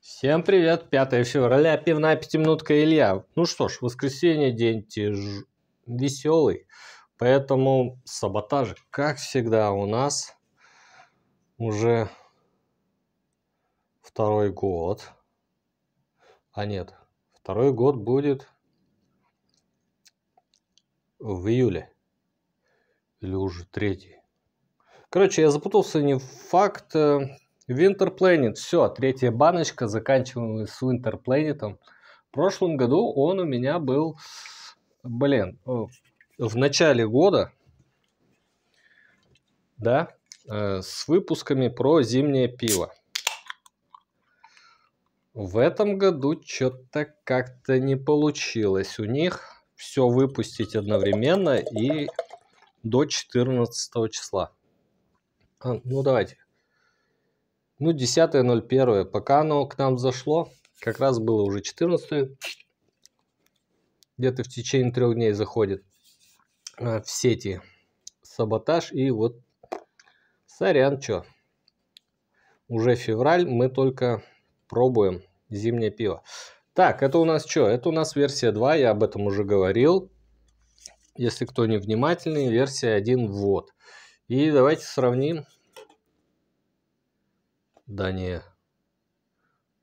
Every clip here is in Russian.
Всем привет, 5 февраля, пивная пятиминутка Илья. Ну что ж, воскресенье день теж... веселый, поэтому саботаж, как всегда, у нас уже второй год. А нет, второй год будет в июле. Или уже третий. Короче, я запутался не в факт, э, Winter Planet. Все, третья баночка, заканчиваем с Winter Planet. В прошлом году он у меня был, блин, э, в начале года, да, э, с выпусками про зимнее пиво. В этом году что-то как-то не получилось у них все выпустить одновременно и до 14 числа. А, ну давайте ну, 10.01. Пока оно к нам зашло, как раз было уже 14 где-то в течение трех дней заходит а, в сети саботаж и вот сорян что? уже февраль мы только пробуем зимнее пиво так это у нас что это у нас версия 2 я об этом уже говорил если кто не внимательный версия 1 вот и давайте сравним да не.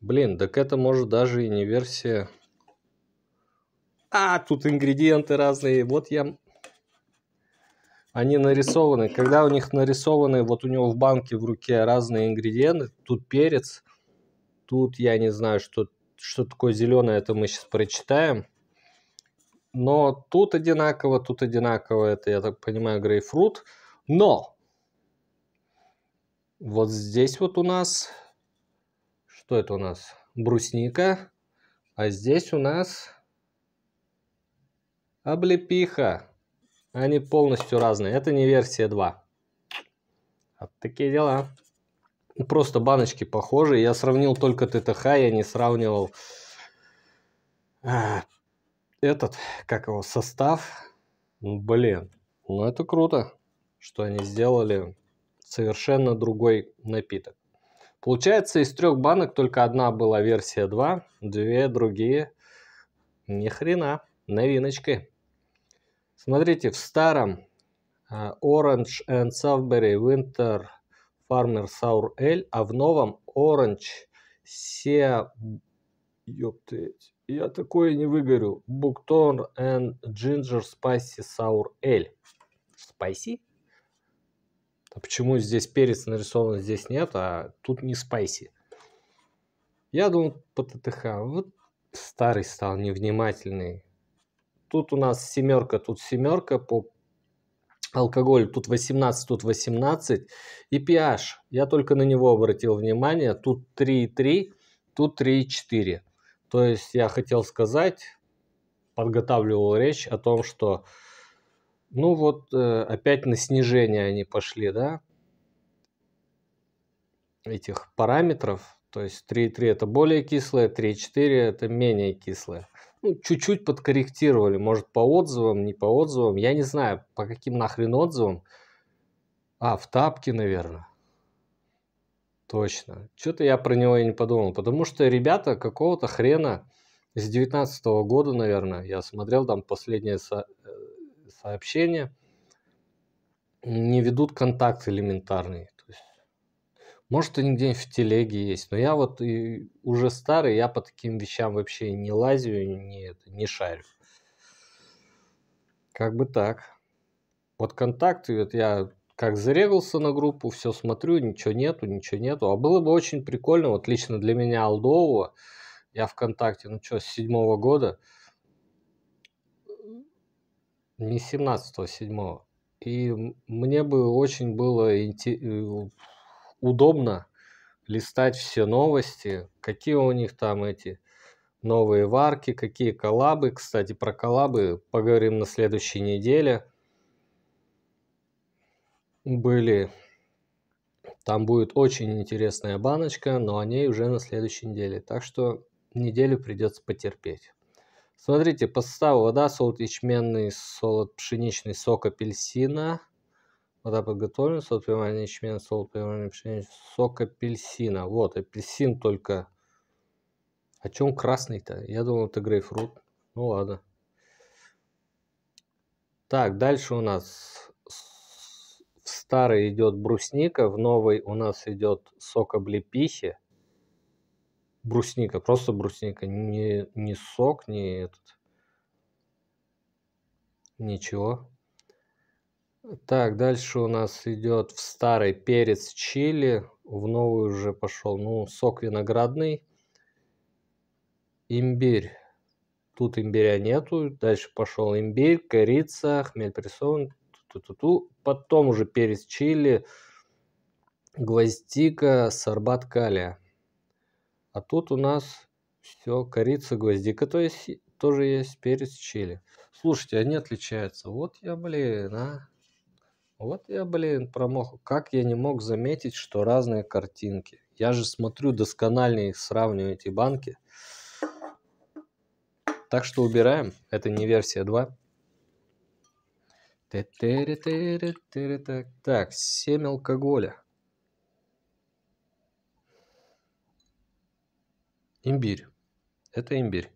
Блин, так это может даже и не версия. А, тут ингредиенты разные. Вот я... Они нарисованы. Когда у них нарисованы, вот у него в банке в руке разные ингредиенты. Тут перец. Тут я не знаю, что, что такое зеленое, это мы сейчас прочитаем. Но тут одинаково, тут одинаково. Это, я так понимаю, грейпфрут. Но вот здесь вот у нас, что это у нас? Брусника. А здесь у нас облепиха. Они полностью разные. Это не версия 2. Вот такие дела. Просто баночки похожи. Я сравнил только ТТХ, я не сравнивал а, этот, как его, состав. Блин, ну это круто, что они сделали совершенно другой напиток. Получается, из трех банок только одна была версия 2, две другие ни хрена, новиночки. Смотрите, в старом э, Orange and Southberry Winter Farmer Sour Ale, а в новом Orange Sea... Ёптыть, я такое не выгорю. Booktorn and Ginger Spicy Sour Ale. Spicy? А почему здесь перец нарисован, здесь нет, а тут не спайси. Я думал по ТТХ. А вот старый стал невнимательный. Тут у нас семерка, тут семерка по алкоголю. Тут 18, тут 18. И pH. Я только на него обратил внимание. Тут 3,3, тут 3,4. То есть я хотел сказать, подготавливал речь о том, что ну вот э, опять на снижение они пошли, да, этих параметров. То есть 3,3 это более кислое, 3,4 это менее кислое. Ну, чуть-чуть подкорректировали, может по отзывам, не по отзывам. Я не знаю, по каким нахрен отзывам. А, в тапке, наверное. Точно. Что-то я про него и не подумал. Потому что ребята какого-то хрена с 19 года, наверное, я смотрел там последнее со э, сообщения, не ведут контакт элементарный. То есть, может, они где-нибудь в телеге есть, но я вот и уже старый, я по таким вещам вообще не лазю, не, не шарю. Как бы так. Вот контакты, вот я как зарегался на группу, все смотрю, ничего нету, ничего нету. А было бы очень прикольно, вот лично для меня Алдового, я ВКонтакте, ну что, с седьмого года – не 17, а 7. И мне бы очень было э, удобно листать все новости, какие у них там эти новые варки, какие коллабы. Кстати, про коллабы поговорим на следующей неделе. Были. Там будет очень интересная баночка, но о ней уже на следующей неделе. Так что неделю придется потерпеть. Смотрите, по составу вода, солод ячменный, солод пшеничный, сок апельсина. Вода подготовлена, солод пивоварный ячмен, солод пивоварный пшеничный, сок апельсина. Вот, апельсин только. О чем красный-то? Я думал, это грейпфрут. Ну ладно. Так, дальше у нас в старый идет брусника, в новый у нас идет сок облепихи брусника, просто брусника, не, не сок, не этот, ничего. Так, дальше у нас идет в старый перец чили, в новый уже пошел, ну, сок виноградный, имбирь. Тут имбиря нету, дальше пошел имбирь, корица, хмель прессован, ту -ту -ту. потом уже перец чили, гвоздика, сорбат калия. А тут у нас все, корица, гвоздика, то есть тоже есть перец чили. Слушайте, они отличаются. Вот я, блин, а. Вот я, блин, промах. Как я не мог заметить, что разные картинки. Я же смотрю досконально их сравниваю, эти банки. Так что убираем. Это не версия 2. Так, 7 алкоголя. имбирь. Это имбирь.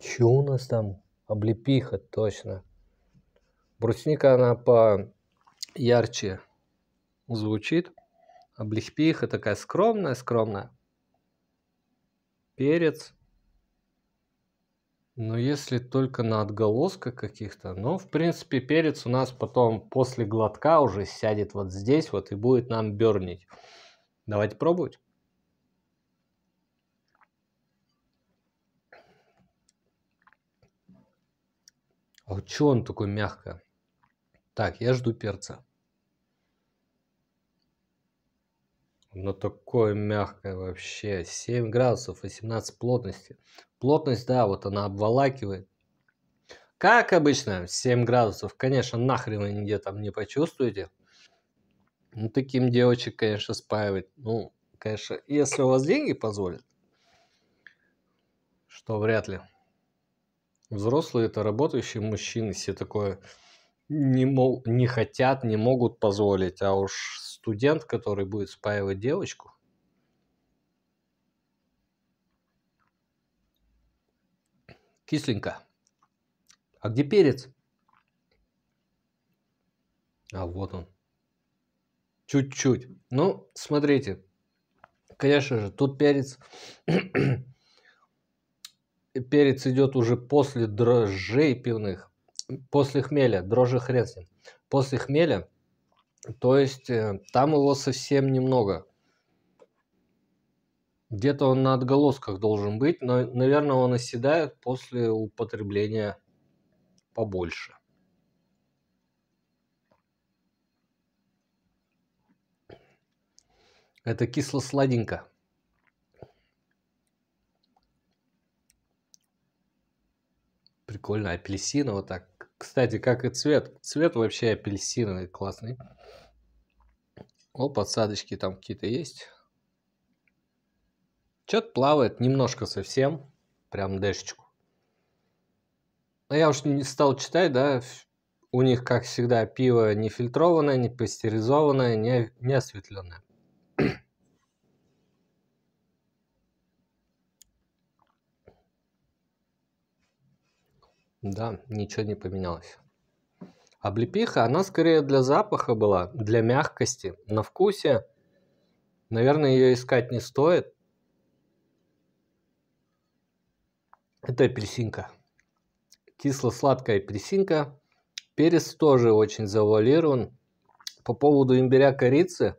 Че у нас там? Облепиха, точно. Брусника, она по ярче звучит. Облепиха такая скромная-скромная. Перец. Но если только на отголосках каких-то. Но, в принципе, перец у нас потом после глотка уже сядет вот здесь вот и будет нам бернить. Давайте пробовать. А вот что он такой мягко? Так, я жду перца. Но такое мягкое вообще. 7 градусов, 18 плотности. Плотность, да, вот она обволакивает. Как обычно, 7 градусов, конечно, нахрен вы нигде там не почувствуете. Ну, таким девочек, конечно, спаивать. Ну, конечно, если у вас деньги позволят, что вряд ли. Взрослые это работающие мужчины, все такое не, мол, не хотят, не могут позволить. А уж студент, который будет спаивать девочку, кисленько. А где перец? А вот он. Чуть-чуть. Ну, смотрите. Конечно же, тут перец... перец идет уже после дрожжей пивных. После хмеля. Дрожжи хрен с ним. После хмеля. То есть, э, там его совсем немного. Где-то он на отголосках должен быть, но, наверное, он оседает после употребления побольше. Это кисло-сладенько. Прикольно, апельсина вот так. Кстати, как и цвет. Цвет вообще апельсиновый, классный. О, подсадочки там какие-то есть. Что-то плавает немножко совсем. Прям дэшечку. Но я уж не стал читать, да. У них, как всегда, пиво не фильтрованное, не пастеризованное, не, не осветленное. Да, ничего не поменялось. Облепиха, она скорее для запаха была, для мягкости. На вкусе, наверное, ее искать не стоит. Это апельсинка. Кисло-сладкая апельсинка. Перец тоже очень завуалирован. По поводу имбиря корицы,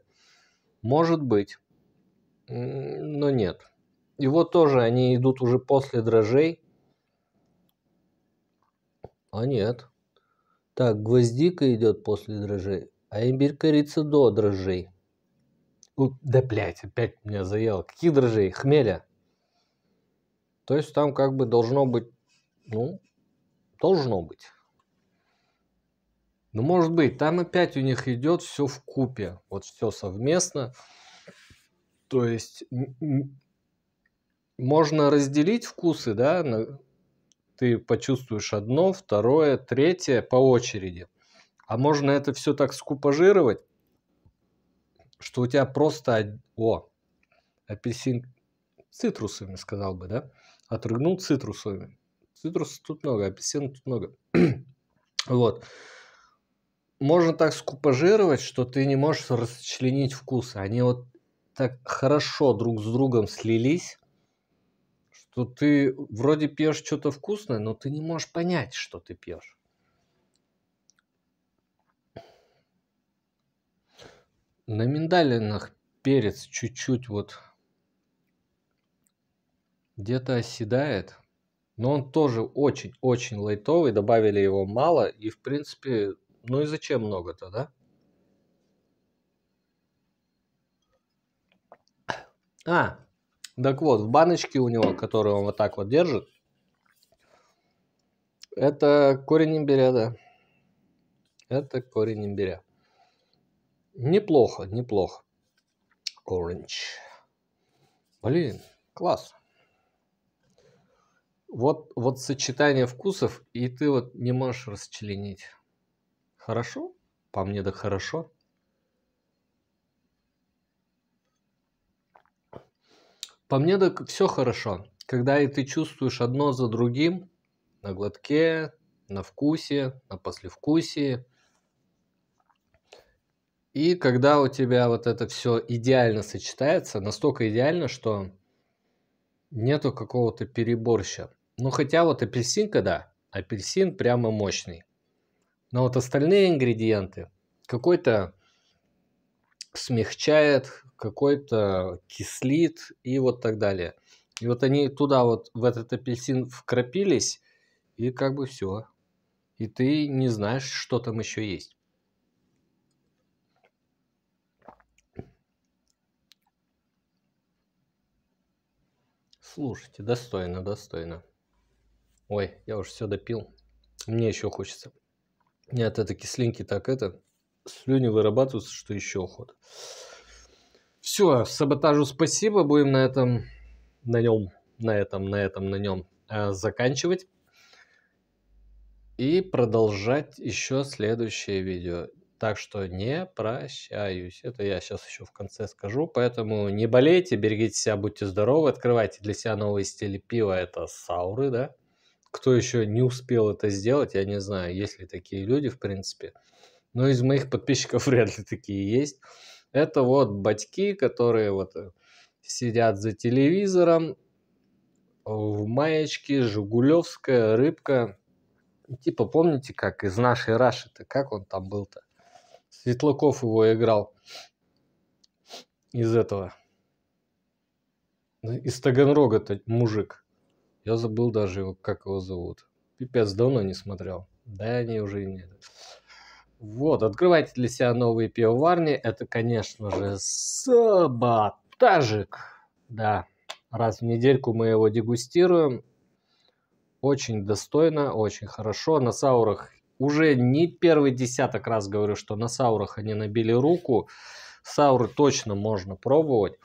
может быть, но нет. Его тоже они идут уже после дрожжей. А нет. Так, гвоздика идет после дрожжей, а имбирь корица до дрожжей. У, да, блядь, опять меня заело. Какие дрожжей? Хмеля. То есть там как бы должно быть, ну, должно быть. Ну, может быть, там опять у них идет все в купе, вот все совместно. То есть можно разделить вкусы, да, на, ты почувствуешь одно, второе, третье по очереди. А можно это все так скупажировать, что у тебя просто... О, апельсин цитрусовыми, сказал бы, да? Отрыгнул цитрусовыми. цитрусов тут много, апельсинов тут много. вот. Можно так скупажировать, что ты не можешь расчленить вкусы. Они вот так хорошо друг с другом слились, то ты вроде пьешь что-то вкусное, но ты не можешь понять, что ты пьешь. На миндалинах перец чуть-чуть вот где-то оседает, но он тоже очень-очень лайтовый, добавили его мало, и в принципе, ну и зачем много-то, да? А, так вот, в баночке у него, которую он вот так вот держит, это корень имбиря, да. Это корень имбиря. Неплохо, неплохо. Orange. Блин, класс. Вот, вот сочетание вкусов, и ты вот не можешь расчленить. Хорошо? По мне, да хорошо. По мне так все хорошо. Когда и ты чувствуешь одно за другим, на глотке, на вкусе, на послевкусии. И когда у тебя вот это все идеально сочетается, настолько идеально, что нету какого-то переборща. Ну хотя вот апельсинка, да, апельсин прямо мощный. Но вот остальные ингредиенты какой-то смягчает, какой-то кислит и вот так далее. И вот они туда вот, в этот апельсин вкрапились, и как бы все. И ты не знаешь, что там еще есть. Слушайте, достойно, достойно. Ой, я уже все допил. Мне еще хочется. нет это кислинки так это... Слюни вырабатываются, что еще охота. Все, саботажу спасибо. Будем на этом, на нем, на этом, на этом, на нем э, заканчивать. И продолжать еще следующее видео. Так что не прощаюсь. Это я сейчас еще в конце скажу. Поэтому не болейте, берегите себя, будьте здоровы. Открывайте для себя новые стили пива. Это сауры, да? Кто еще не успел это сделать, я не знаю, есть ли такие люди, в принципе. Но из моих подписчиков вряд ли такие есть. Это вот батьки, которые вот э, сидят за телевизором в маечке, Жигулевская, рыбка. Типа, помните, как из нашей Раши-то, как он там был-то? Светлаков его играл из этого. Из Таганрога-то мужик. Я забыл даже его, как его зовут. Пипец, давно не смотрел. Да, они уже и нет. Вот, открывайте для себя новые пивоварни. Это, конечно же, саботажик. Да, раз в недельку мы его дегустируем. Очень достойно, очень хорошо. На саурах уже не первый десяток раз говорю, что на саурах они набили руку. Сауры точно можно пробовать.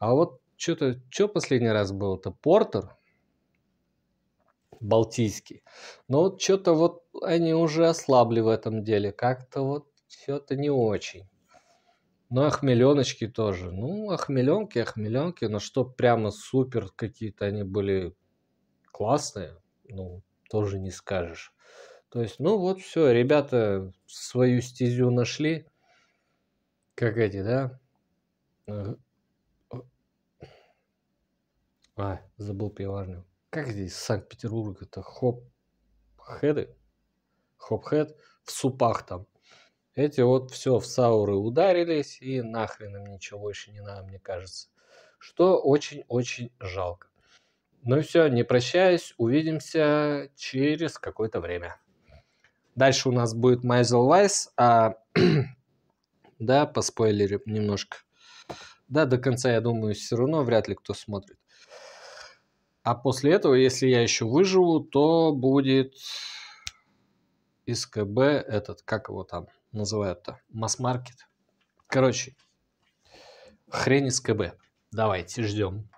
А вот что-то, что последний раз было-то? Портер? балтийский. Но вот что-то вот они уже ослабли в этом деле. Как-то вот что то не очень. Ну, ахмеленочки тоже. Ну, ахмеленки, ахмеленки. Но что прямо супер какие-то они были классные, ну, тоже не скажешь. То есть, ну вот все, ребята свою стезю нашли, как эти, да? А, забыл пиварню как здесь Санкт-Петербург, это хоп-хеды, хоп-хед в супах там. Эти вот все в сауры ударились, и нахрен им ничего больше не надо, мне кажется. Что очень-очень жалко. Ну и все, не прощаюсь, увидимся через какое-то время. Дальше у нас будет Майзел Вайс, а... да, по спойлеру немножко. Да, до конца, я думаю, все равно вряд ли кто смотрит. А после этого, если я еще выживу, то будет СКБ этот, как его там называют-то, масс-маркет. Короче, хрень СКБ. Давайте ждем.